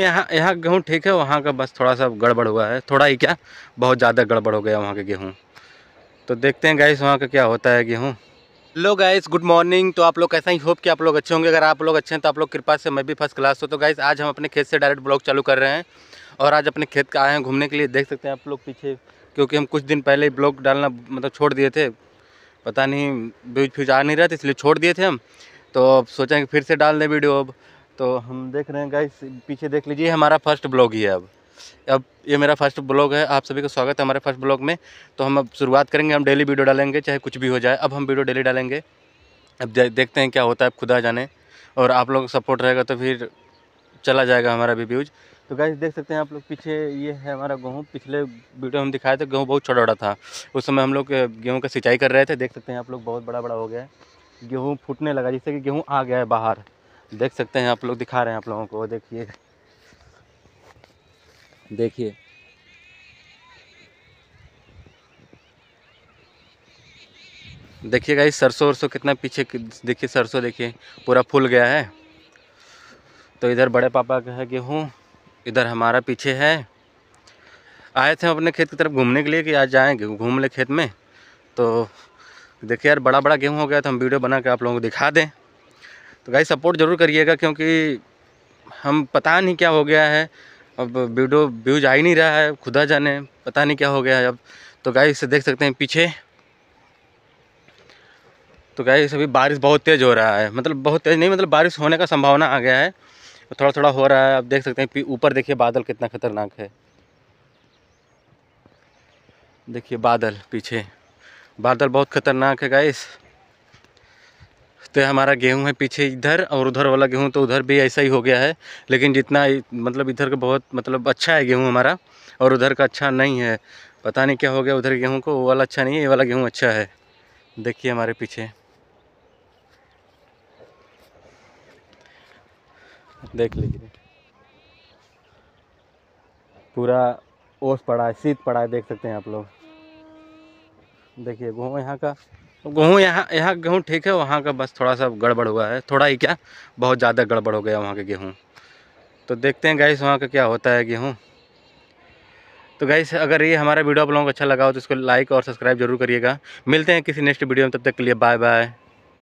यहाँ यहाँ गेहूँ ठीक है वहाँ का बस थोड़ा सा गड़बड़ हुआ है थोड़ा ही क्या बहुत ज़्यादा गड़बड़ हो गया वहाँ के गेहूँ तो देखते हैं गाइस वहाँ का क्या होता है गेहूँ हेलो गाइस गुड मॉर्निंग तो आप लोग कैसा ही होप कि आप लोग अच्छे होंगे अगर आप लोग अच्छे हैं तो आप लोग कृपा से मैं भी फर्स्ट क्लास हो तो गाइस आज हम अपने खेत से डायरेक्ट ब्लॉग चालू कर रहे हैं और आज अपने खेत का आए हैं घूमने के लिए देख सकते हैं आप लोग पीछे क्योंकि हम कुछ दिन पहले ही ब्लॉग डालना मतलब छोड़ दिए थे पता नहीं ब्यूज फ्यूज आ नहीं रहा था इसलिए छोड़ दिए थे हम तो अब सोचें कि फिर से डाल दें वीडियो अब तो हम देख रहे हैं गाइस पीछे देख लीजिए हमारा फर्स्ट ब्लॉग ही है अब अब ये मेरा फर्स्ट ब्लॉग है आप सभी का स्वागत है हमारे फर्स्ट ब्लॉग में तो हम अब शुरुआत करेंगे हम डेली वीडियो डालेंगे चाहे कुछ भी हो जाए अब हम वीडियो डेली डालेंगे अब देखते हैं क्या होता है खुदा जाने और आप लोग सपोर्ट रहेगा तो फिर चला जाएगा हमारा भी व्यूज़ तो गाइस देख सकते हैं आप लोग पीछे ये है हमारा गेहूँ पिछले वीडियो हम दिखाए थे गेहूँ बहुत छोटा छोटा था उस समय हम लोग गेहूँ का सिंचाई कर रहे थे देख सकते हैं आप लोग बहुत बड़ा बड़ा हो गया है गेहूँ फूटने लगा जिससे कि गेहूँ आ गया है बाहर देख सकते हैं आप लोग दिखा रहे हैं आप लोगों को देखिए देखिए देखिए गाइस सरसों वरसों कितना पीछे देखिए सरसों देखिए पूरा फूल गया है तो इधर बड़े पापा का है गेहूँ इधर हमारा पीछे है आए थे हम अपने खेत की तरफ घूमने के लिए कि आज जाएंगे घूम ले खेत में तो देखिए यार बड़ा बड़ा गेहूँ हो गया तो हम वीडियो बना के आप लोगों को दिखा दें तो गाइस सपोर्ट ज़रूर करिएगा क्योंकि हम पता नहीं क्या हो गया है अब वीडियो व्यूज आ ही नहीं रहा है खुदा जाने पता नहीं क्या हो गया है अब तो गाइस देख सकते हैं पीछे तो गाइस अभी बारिश बहुत तेज़ हो रहा है मतलब बहुत तेज़ नहीं मतलब बारिश होने का संभावना आ गया है थोड़ा थोड़ा हो रहा है अब देख सकते हैं ऊपर देखिए बादल कितना खतरनाक है देखिए बादल पीछे बादल बहुत खतरनाक है गाइस तो हमारा गेहूँ है पीछे इधर और उधर वाला गेहूँ तो उधर भी ऐसा ही हो गया है लेकिन जितना मतलब इधर का बहुत मतलब अच्छा है गेहूँ हमारा और उधर का अच्छा नहीं है पता नहीं क्या हो गया उधर गेहूँ को वो वाला अच्छा नहीं है ये वाला गेहूँ अच्छा है देखिए हमारे पीछे देख लीजिए पूरा ओस पड़ा है शीत पड़ा है देख सकते हैं आप लोग देखिए गेहूँ यहाँ का गेहूँ यहाँ यहाँ गेहूँ ठीक है वहाँ का बस थोड़ा सा गड़बड़ हुआ है थोड़ा ही क्या बहुत ज़्यादा गड़बड़ हो गया वहाँ का गेहूँ तो देखते हैं गैस वहाँ का क्या होता है गेहूँ तो गैस अगर ये हमारा वीडियो आप लोगों को अच्छा लगा हो तो इसको लाइक और सब्सक्राइब जरूर करिएगा मिलते हैं किसी नेक्स्ट वीडियो में तब तक के लिए बाय बाय